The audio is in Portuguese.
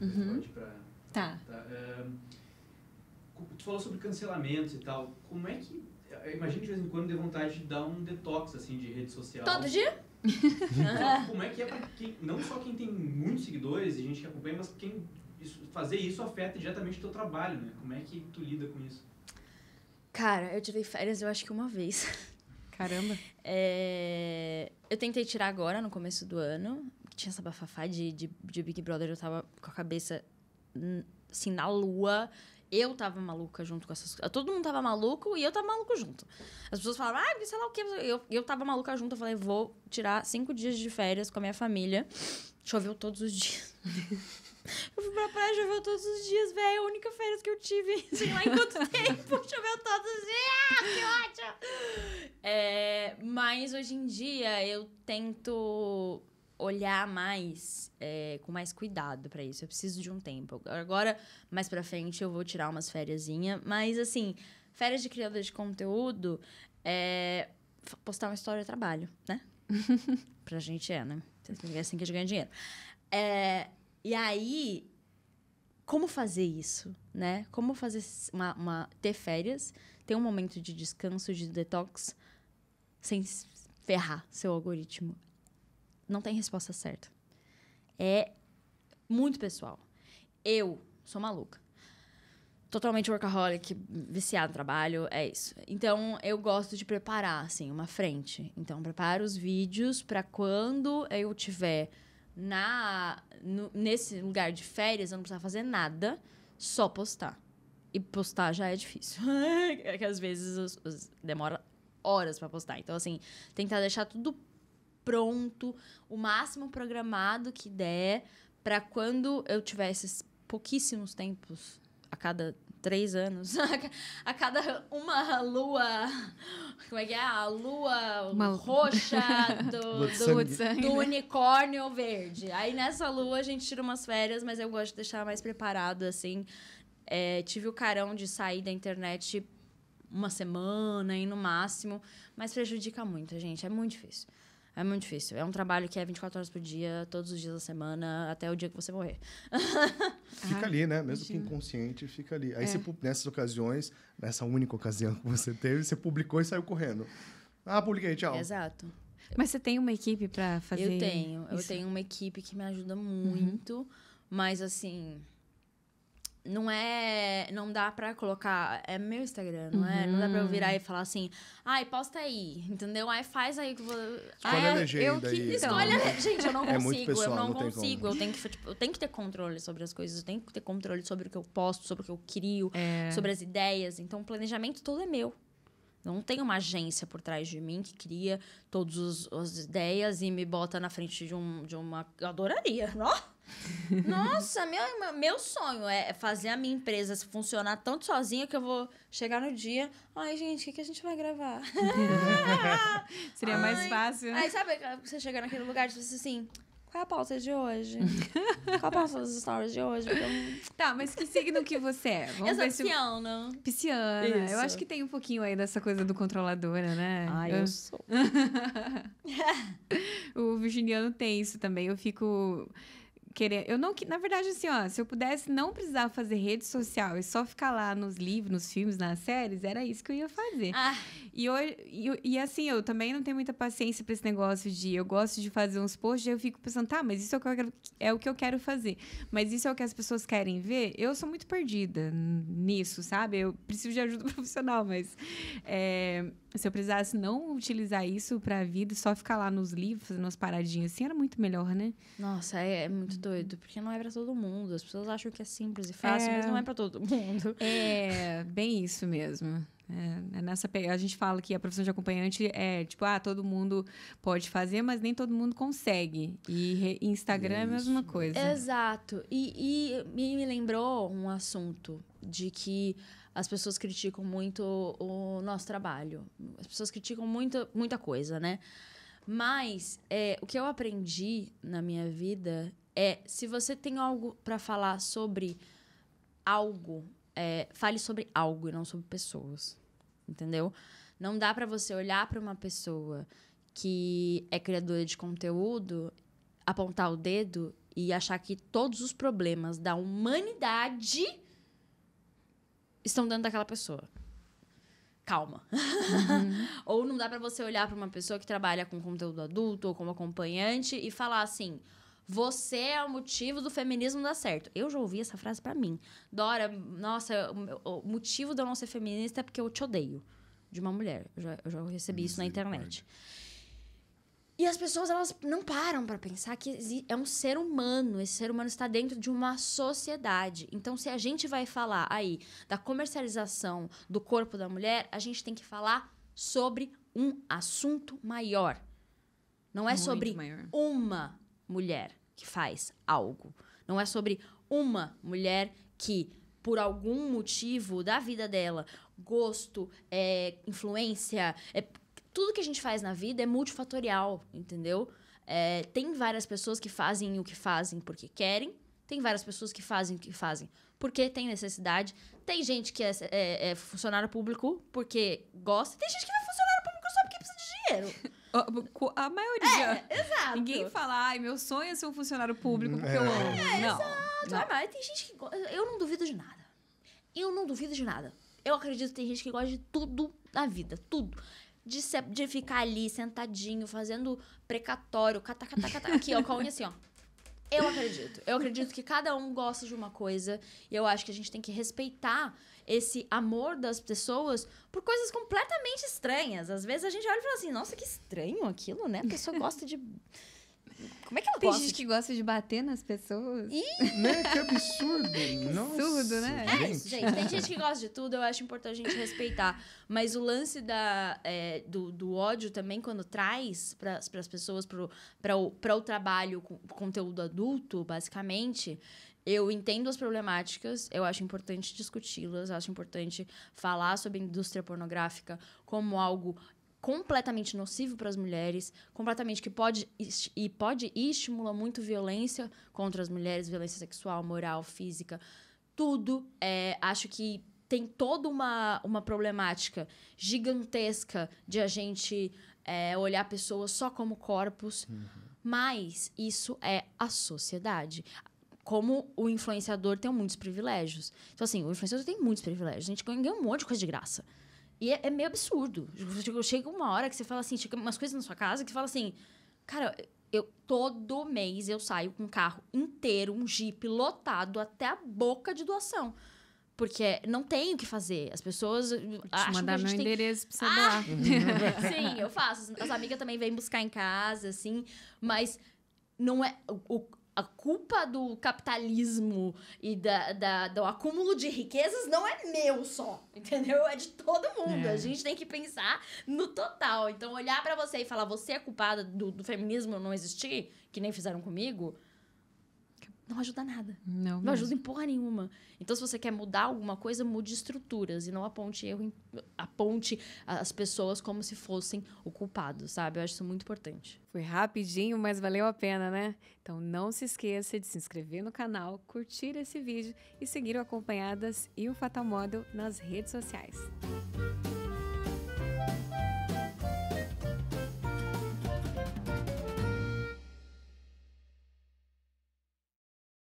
Uhum. Pra, tá. tá tu falou sobre cancelamentos e tal. Como é que. Imagina de vez em quando ter vontade de dar um detox assim de rede social. Todo dia? como é que é para quem. Não só quem tem muitos seguidores e gente que acompanha, mas quem. Isso, fazer isso afeta diretamente o teu trabalho, né? Como é que tu lida com isso? Cara, eu tirei férias eu acho que uma vez. Caramba. É, eu tentei tirar agora, no começo do ano tinha essa bafafá de, de, de, Big Brother, eu tava com a cabeça hum, assim na lua. Eu tava maluca junto com essas Todo mundo tava maluco e eu tava maluco junto. As pessoas falavam, ah, sei lá o quê. Eu, eu tava maluca junto. Eu falei, vou tirar cinco dias de férias com a minha família. Choveu todos os dias. Eu fui pra praia, choveu todos os dias, velho. A única férias que eu tive, sei lá em quanto tempo, choveu todos os dias. Ah, que ótimo! É, mas hoje em dia eu tento olhar mais é, com mais cuidado para isso. Eu preciso de um tempo. Agora, mais para frente, eu vou tirar umas férias. Mas, assim, férias de criador de conteúdo é postar uma história de trabalho, né? pra gente é, né? É assim que a gente ganha dinheiro. É, e aí, como fazer isso, né? Como fazer uma, uma, ter férias, ter um momento de descanso, de detox, sem ferrar seu algoritmo não tem resposta certa. É muito pessoal. Eu sou maluca. Totalmente workaholic, viciado no trabalho, é isso. Então, eu gosto de preparar, assim, uma frente. Então, preparo os vídeos para quando eu tiver na, no, nesse lugar de férias, eu não precisar fazer nada, só postar. E postar já é difícil. é que às vezes os, os demora horas para postar. Então, assim, tentar deixar tudo pronto, o máximo programado que der, para quando eu tiver esses pouquíssimos tempos a cada três anos, a cada uma lua. Como é que é? A lua uma... roxa do, do, do, né? unicórnio verde. Aí nessa lua a gente tira umas férias, mas eu gosto de deixar mais preparado, assim. É, tive o carão de sair da internet uma semana e no máximo, mas prejudica muito, gente. É muito difícil. É muito difícil. É um trabalho que é 24 horas por dia, todos os dias da semana, até o dia que você morrer. Fica ah, ali, né? Mesmo imagina. que inconsciente, fica ali. Aí é. você, nessas ocasiões, nessa única ocasião que você teve, você publicou e saiu correndo. Ah, publiquei, tchau. Exato. Mas você tem uma equipe para fazer? Eu tenho. Isso? Eu tenho uma equipe que me ajuda uhum. muito, uhum. mas assim não é. Não dá pra colocar. É meu Instagram, não uhum. é? Não dá pra eu virar uhum. e falar assim, ai, posta aí, entendeu? Aí faz aí que vou. Escolha ah, legenda. Eu que... Aí, Escolha. Então. Gente, eu não é consigo, é pessoal, eu não, não consigo. Eu tenho, que, tipo, eu tenho que ter controle sobre as coisas, eu tenho que ter controle sobre o que eu posto, sobre o que eu crio, é. sobre as ideias. Então, o planejamento todo é meu. Não tem uma agência por trás de mim que cria todas as ideias e me bota na frente de, um, de uma. Eu adoraria, não? Nossa, meu, meu sonho é fazer a minha empresa funcionar tanto sozinha que eu vou chegar no dia. Ai, gente, o que, que a gente vai gravar? Seria Ai. mais fácil. Né? Aí sabe, você chega naquele lugar e diz assim. Qual é a pauta de hoje? Qual a pauta dos stories de hoje? Eu... Tá, mas que signo que você é? Vamos eu sou ver pisciana. Se... Pisciana. Isso. Eu acho que tem um pouquinho aí dessa coisa do controladora, né? Ah, eu, eu sou. o virginiano tem isso também. Eu fico querer. Eu não. Na verdade, assim, ó, se eu pudesse não precisar fazer rede social e só ficar lá nos livros, nos filmes, nas séries, era isso que eu ia fazer. Ah. E, e, e, assim, eu também não tenho muita paciência para esse negócio de eu gosto de fazer uns posts e eu fico pensando, tá, mas isso é o, que eu quero, é o que eu quero fazer. Mas isso é o que as pessoas querem ver. Eu sou muito perdida nisso, sabe? Eu preciso de ajuda profissional, mas é, se eu precisasse não utilizar isso para a vida só ficar lá nos livros, fazendo umas paradinhas assim, era muito melhor, né? Nossa, é, é muito doido, porque não é para todo mundo. As pessoas acham que é simples e fácil, é... mas não é para todo mundo. É, bem isso mesmo. É, é, nessa A gente fala que a profissão de acompanhante é tipo, ah, todo mundo pode fazer, mas nem todo mundo consegue. E Instagram Isso. é a mesma coisa. Exato. E, e, me lembrou um assunto de que as pessoas criticam muito o nosso trabalho. As pessoas criticam muita, muita coisa, né? Mas é, o que eu aprendi na minha vida é se você tem algo para falar sobre algo é, fale sobre algo e não sobre pessoas. Entendeu? Não dá para você olhar para uma pessoa que é criadora de conteúdo, apontar o dedo e achar que todos os problemas da humanidade estão dentro daquela pessoa. Calma. Uhum. ou não dá para você olhar para uma pessoa que trabalha com conteúdo adulto ou como acompanhante e falar assim: você é o motivo do feminismo dar certo. Eu já ouvi essa frase para mim. Dora, nossa, o, motivo de eu não ser feminista é porque eu te odeio. De uma mulher. Eu já, eu já recebi isso, isso na internet. Pode. E as pessoas elas não param para pensar que é um ser humano, esse ser humano está dentro de uma sociedade. Então, se a gente vai falar aí da comercialização do corpo da mulher, a gente tem que falar sobre um assunto maior. Não é Muito sobre maior. uma mulher que faz algo. Não é sobre uma mulher que, por algum motivo da vida dela, gosto, é, influência, é, tudo que a gente faz na vida é multifatorial, entendeu? É, tem várias pessoas que fazem o que fazem porque querem, tem várias pessoas que fazem o que fazem porque tem necessidade, tem gente que é, é, é funcionário público porque gosta, tem gente que vai é funcionário público só porque precisa de dinheiro. A maioria. É, exato. Ninguém fala, ai, meu sonho é ser um funcionário público porque é. eu amo. É, não. exato. Não. É, mas tem gente que gosta. Eu não duvido de nada. Eu não duvido de nada. Eu acredito que tem gente que gosta de tudo na vida. Tudo. De, de ficar ali sentadinho, fazendo precatório, catacatacata. Aqui, ó, com a unha assim, ó. Eu acredito. Eu acredito que cada um gosta de uma coisa. E eu acho que a gente tem que respeitar esse amor das pessoas por coisas completamente estranhas. Às vezes a gente olha e fala assim, nossa, que estranho aquilo, né? A pessoa gosta de como é que ela Tem gosta? gente que gosta de bater nas pessoas. Ih! Né? Que absurdo! Nossa, absurdo, né? É isso, gente. Tem gente que gosta de tudo, eu acho importante a gente respeitar. Mas o lance da, é, do, do, ódio também, quando traz para as pessoas, para o, o trabalho, com, conteúdo adulto, basicamente, eu entendo as problemáticas, eu acho importante discuti-las, acho importante falar sobre a indústria pornográfica como algo completamente nocivo para as mulheres, completamente que pode e pode e estimula muito violência contra as mulheres, violência sexual, moral, física, tudo. É, acho que tem toda uma, uma problemática gigantesca de a gente é, olhar pessoas só como corpos, uhum. mas isso é a sociedade. Como o influenciador tem muitos privilégios. Então, assim, o influenciador tem muitos privilégios. A gente ganha um monte de coisa de graça. E é, é meio absurdo. Tipo, chega uma hora que você fala assim, chega umas coisas na sua casa que você fala assim, cara, eu todo mês eu saio com um carro inteiro, um Jeep lotado até a boca de doação. Porque não tem o que fazer. As pessoas. Vou te mandar meu tem... endereço pra você ah! Sim, eu faço. As amigas também vêm buscar em casa, assim. Mas não é. O, a culpa do capitalismo e da, da, do acúmulo de riquezas não é meu só, entendeu? É de todo mundo. É. A gente tem que pensar no total. Então, olhar para você e falar, você é culpada do, do feminismo não existir, que nem fizeram comigo, não ajuda nada. Não, não ajuda em porra nenhuma. Então, se você quer mudar alguma coisa, mude estruturas e não aponte erro, aponte as pessoas como se fossem o culpado, sabe? Eu acho isso muito importante. Foi rapidinho, mas valeu a pena, né? Então, não se esqueça de se inscrever no canal, curtir esse vídeo e seguir o Acompanhadas e o Fatal Model nas redes sociais. Música